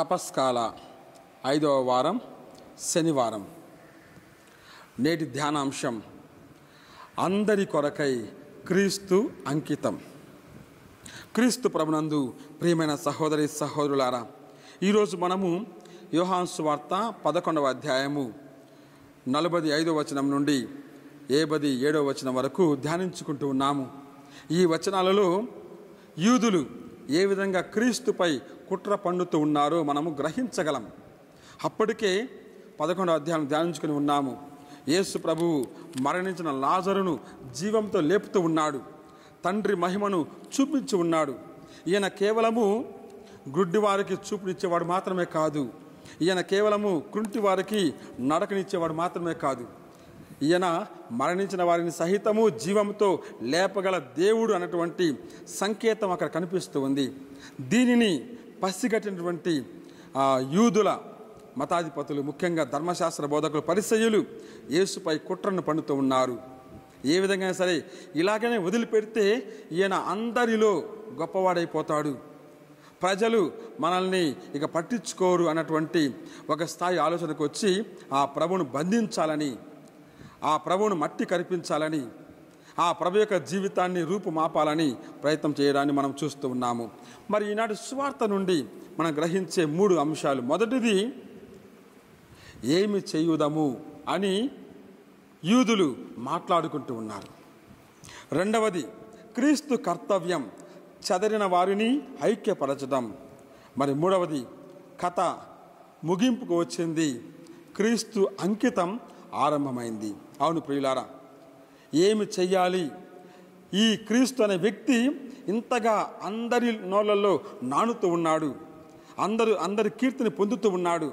తపస్కాల ఐదవ వారం శనివారం నేటి ధ్యానాంశం అందరి కొరకై క్రీస్తు అంకితం క్రీస్తు ప్రభునందు ప్రియమైన సహోదరి సహోదరులారా ఈరోజు మనము యోహాన్సు వార్త పదకొండవ అధ్యాయము నలభై ఐదవ వచనం నుండి ఏబది ఏడవ వచనం వరకు ధ్యానించుకుంటూ ఉన్నాము ఈ వచనాలలో యూదులు ఏ విధంగా క్రీస్తుపై కుట్ర పండుతూ ఉన్నారో మనము గ్రహించగలం అప్పటికే పదకొండో అధ్యాయం ధ్యానించుకుని ఉన్నాము యేసు ప్రభువు మరణించిన లాజరును జీవంతో లేపుతూ ఉన్నాడు తండ్రి మహిమను చూపించి ఉన్నాడు ఈయన కేవలము గుడ్డివారికి చూపునిచ్చేవాడు మాత్రమే కాదు ఈయన కేవలము కుంటి వారికి నడకనిచ్చేవాడు మాత్రమే కాదు ఈయన మరణించిన వారిని సహితము జీవంతో లేపగల దేవుడు అన్నటువంటి సంకేతం అక్కడ కనిపిస్తూ ఉంది దీనిని పసిగట్టినటువంటి యూదుల మతాధిపతులు ముఖ్యంగా ధర్మశాస్త్ర బోధకులు పరిశయులు యేసుపై కుట్రను పండుతూ ఉన్నారు ఏ విధంగా సరే ఇలాగనే వదిలిపెడితే ఈయన అందరిలో గొప్పవాడైపోతాడు ప్రజలు మనల్ని ఇక పట్టించుకోరు అన్నటువంటి ఒక స్థాయి ఆలోచనకు వచ్చి ఆ ప్రభును బంధించాలని ఆ ప్రభువును మట్టి కనిపించాలని ఆ ప్రభు యొక్క జీవితాన్ని రూపుమాపాలని ప్రయత్నం చేయడాన్ని మనం చూస్తూ ఉన్నాము మరి ఈనాటి సువార్త నుండి మనం గ్రహించే మూడు అంశాలు మొదటిది ఏమి చేయుదము అని యూదులు మాట్లాడుకుంటూ ఉన్నారు రెండవది క్రీస్తు కర్తవ్యం చదరిన వారిని ఐక్యపరచడం మరి మూడవది కథ ముగింపుకు వచ్చింది క్రీస్తు అంకితం ఆరంభమైంది అవును ప్రియులారా ఏమి చెయ్యాలి ఈ క్రీస్తు అనే వ్యక్తి ఇంతగా అందరి నోళ్ళల్లో నానుతూ ఉన్నాడు అందరూ అందరి కీర్తిని పొందుతూ ఉన్నాడు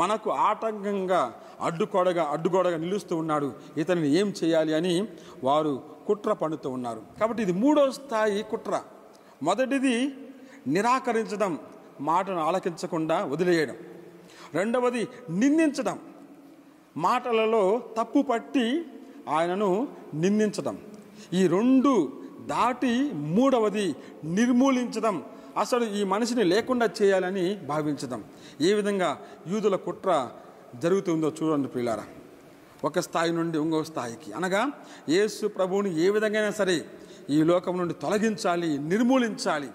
మనకు ఆటంకంగా అడ్డుకోడగా అడ్డుగోడగా నిలుస్తూ ఉన్నాడు ఇతనిని ఏం చేయాలి అని వారు కుట్ర పండుతూ ఉన్నారు కాబట్టి ఇది మూడో స్థాయి కుట్ర మొదటిది నిరాకరించడం మాటను ఆలకించకుండా వదిలేయడం రెండవది నిందించడం మాటలలో తప్పు పట్టి ఆయనను నిందించడం ఈ రెండు దాటి మూడవది నిర్మూలించడం అసలు ఈ మనిషిని లేకుండా చేయాలని భావించడం ఏ విధంగా యూదుల కుట్ర జరుగుతుందో చూడండి పిల్లారా ఒక స్థాయి నుండి ఇంకో స్థాయికి అనగా యేసు ప్రభువుని ఏ విధంగా సరే ఈ లోకం నుండి తొలగించాలి నిర్మూలించాలి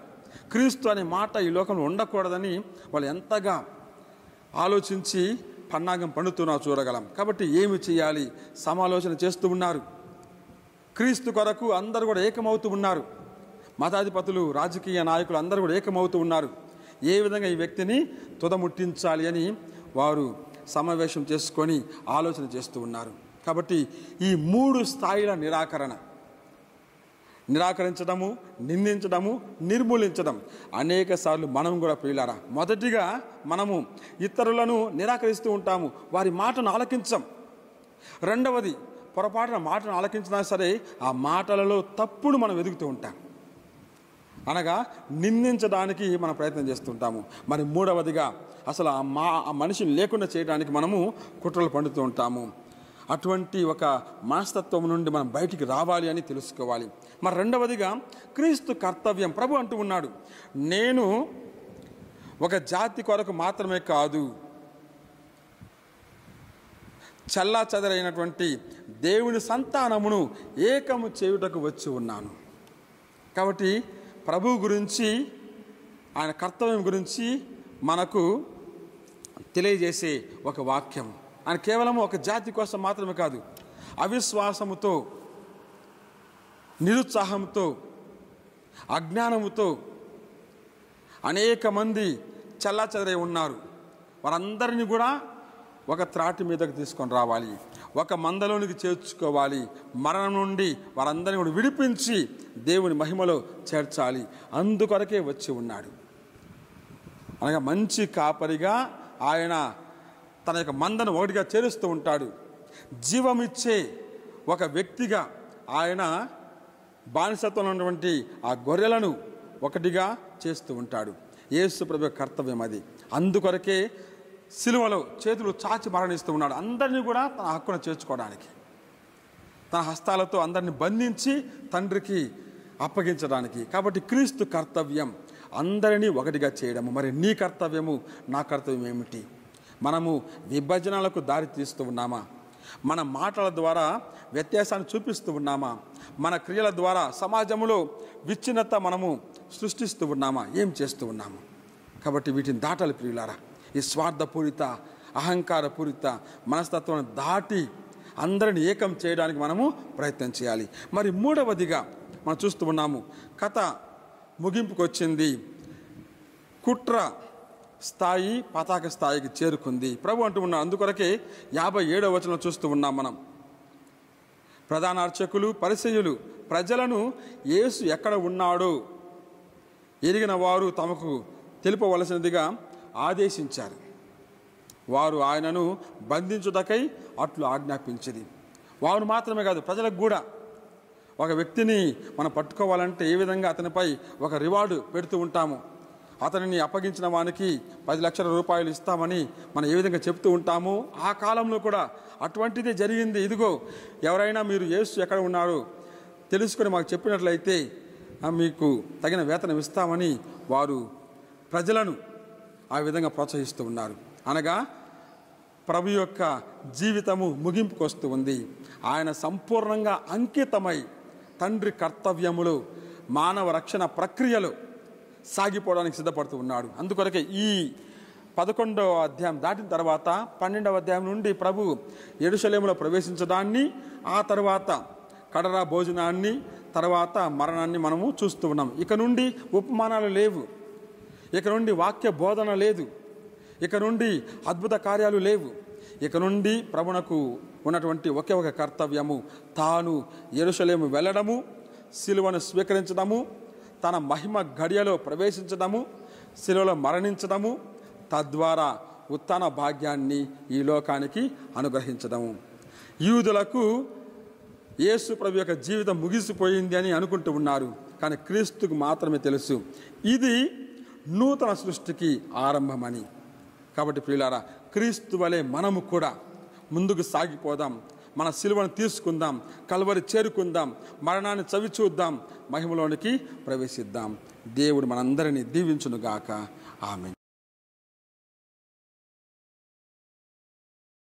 క్రీస్తు అనే మాట ఈ లోకంలో ఉండకూడదని వాళ్ళు ఎంతగా ఆలోచించి పన్నాగం పండుతున్నా చూడగలం కాబట్టి ఏమి చేయాలి సమాలోచన చేస్తూ ఉన్నారు క్రీస్తు కొరకు అందరూ కూడా ఏకమవుతూ ఉన్నారు మతాధిపతులు రాజకీయ నాయకులు అందరూ కూడా ఏకమవుతూ ఉన్నారు ఏ విధంగా ఈ వ్యక్తిని తుదముట్టించాలి అని వారు సమావేశం చేసుకొని ఆలోచన చేస్తూ ఉన్నారు కాబట్టి ఈ మూడు స్థాయిల నిరాకరణ నిరాకరించడము నిందించడము నిర్మూలించడం అనేక సార్లు మనం కూడా ప్రియులారా మొదటిగా మనము ఇతరులను నిరాకరిస్తూ ఉంటాము వారి మాటను ఆలకించం రెండవది పొరపాటున మాటను ఆలకించినా సరే ఆ మాటలలో తప్పును మనం ఎదుగుతూ ఉంటాం అనగా నిందించడానికి మనం ప్రయత్నం చేస్తుంటాము మరి మూడవదిగా అసలు ఆ మా ఆ మనిషిని లేకుండా చేయడానికి మనము కుట్రలు పండుతూ ఉంటాము అటువంటి ఒక మనస్తత్వం నుండి మనం బయటికి రావాలి అని తెలుసుకోవాలి మరి రెండవదిగా క్రీస్తు కర్తవ్యం ప్రభు అంటూ ఉన్నాడు నేను ఒక జాతి కొరకు మాత్రమే కాదు చల్లా చదరైనటువంటి దేవుని సంతానమును ఏకము చేయుటకు వచ్చి ఉన్నాను కాబట్టి ప్రభు గురించి ఆయన కర్తవ్యం గురించి మనకు తెలియజేసే ఒక వాక్యం ఆయన కేవలం ఒక జాతి కోసం మాత్రమే కాదు అవిశ్వాసముతో నిరుత్సాహంతో అజ్ఞానముతో అనేక మంది చల్లాచెదరై ఉన్నారు వారందరినీ కూడా ఒక త్రాటి మీదకు తీసుకొని రావాలి ఒక మందలోనికి చేర్చుకోవాలి మరణం నుండి వారందరినీ కూడా విడిపించి దేవుని మహిమలో చేర్చాలి అందుకొరకే వచ్చి ఉన్నాడు అనగా మంచి కాపరిగా ఆయన తన యొక్క మందను ఒకటిగా చేరుస్తూ ఉంటాడు జీవమిచ్చే ఒక వ్యక్తిగా ఆయన బానిసత్వంలో ఉన్నటువంటి ఆ గొర్రెలను ఒకటిగా చేస్తూ ఉంటాడు యేసు ప్రభు కర్తవ్యం అది అందుకొరకే సిలువలో చేతులు చాచి మరణిస్తూ ఉన్నాడు అందరినీ కూడా తన హక్కును చేర్చుకోవడానికి తన హస్తాలతో అందరిని బంధించి తండ్రికి అప్పగించడానికి కాబట్టి క్రీస్తు కర్తవ్యం అందరినీ ఒకటిగా చేయడము మరి నీ కర్తవ్యము నా కర్తవ్యం ఏమిటి మనము విభజనలకు దారి తీస్తూ ఉన్నామా మన మాటల ద్వారా వ్యత్యాసాన్ని చూపిస్తూ ఉన్నామా మన క్రియల ద్వారా సమాజంలో విచ్ఛిన్నత మనము సృష్టిస్తూ ఉన్నామా ఏం చేస్తూ ఉన్నాము కాబట్టి వీటిని దాటాలి ప్రియులారా ఈ స్వార్థపూరిత అహంకారపూరిత మనస్తత్వాన్ని దాటి అందరిని ఏకం చేయడానికి మనము ప్రయత్నం చేయాలి మరి మూడవదిగా మనం చూస్తూ ఉన్నాము కథ ముగింపుకొచ్చింది కుట్ర స్థాయి పతాక స్థాయికి చేరుకుంది ప్రభు అంటూ ఉన్న అందుకొరకే యాభై ఏడవ వచనం చూస్తూ ఉన్నాం మనం ప్రధాన అర్చకులు పరిశీయులు ప్రజలను యేసు ఎక్కడ ఉన్నాడో ఎరిగిన వారు తమకు తెలుపవలసినదిగా ఆదేశించారు వారు ఆయనను బంధించుటకై అట్లు ఆజ్ఞాపించింది వారు మాత్రమే కాదు ప్రజలకు కూడా ఒక వ్యక్తిని మనం పట్టుకోవాలంటే ఏ విధంగా అతనిపై ఒక రివార్డు పెడుతూ ఉంటాము అతనిని అప్పగించిన వానికి పది లక్షల రూపాయలు ఇస్తామని మనం ఏ విధంగా చెప్తూ ఉంటామో ఆ కాలంలో కూడా అటువంటిదే జరిగింది ఇదిగో ఎవరైనా మీరు ఏసు ఎక్కడ ఉన్నారు తెలుసుకొని మాకు చెప్పినట్లయితే మీకు తగిన వేతనం ఇస్తామని వారు ప్రజలను ఆ విధంగా ప్రోత్సహిస్తూ ఉన్నారు అనగా ప్రభు యొక్క జీవితము ముగింపుకు వస్తూ ఉంది ఆయన సంపూర్ణంగా అంకితమై తండ్రి కర్తవ్యములు మానవ రక్షణ ప్రక్రియలు సాగిపోవడానికి సిద్ధపడుతూ ఉన్నాడు అందుకొరకే ఈ పదకొండవ అధ్యాయం దాటిన తర్వాత పన్నెండవ అధ్యాయం నుండి ప్రభు ఎడుశలేములో ప్రవేశించడాన్ని ఆ తర్వాత కడరా భోజనాన్ని తర్వాత మరణాన్ని మనము చూస్తూ ఉన్నాం ఇక నుండి ఉపమానాలు లేవు ఇక నుండి వాక్య బోధన లేదు ఇక నుండి అద్భుత కార్యాలు లేవు ఇక నుండి ప్రభునకు ఉన్నటువంటి ఒకే ఒక కర్తవ్యము తాను ఎరుసలేము వెళ్ళడము శిలువను స్వీకరించడము తన మహిమ గడియలో ప్రవేశించడము శిలలో మరణించడము తద్వారా ఉత్తాన భాగ్యాన్ని ఈ లోకానికి అనుగ్రహించడము యూదులకు యేసు ప్రభు యొక్క జీవితం ముగిసిపోయింది అని అనుకుంటూ ఉన్నారు కానీ క్రీస్తుకు మాత్రమే తెలుసు ఇది నూతన సృష్టికి ఆరంభమని కాబట్టి ప్రియులారా క్రీస్తు వలె మనము కూడా ముందుకు సాగిపోదాం మన సిలువను తీసుకుందాం కలవరి చేరుకుందాం మరణాన్ని చవి చూద్దాం మహిమలోనికి ప్రవేశిద్దాం దేవుడు మనందరినీ దీవించునుగాక ఆమె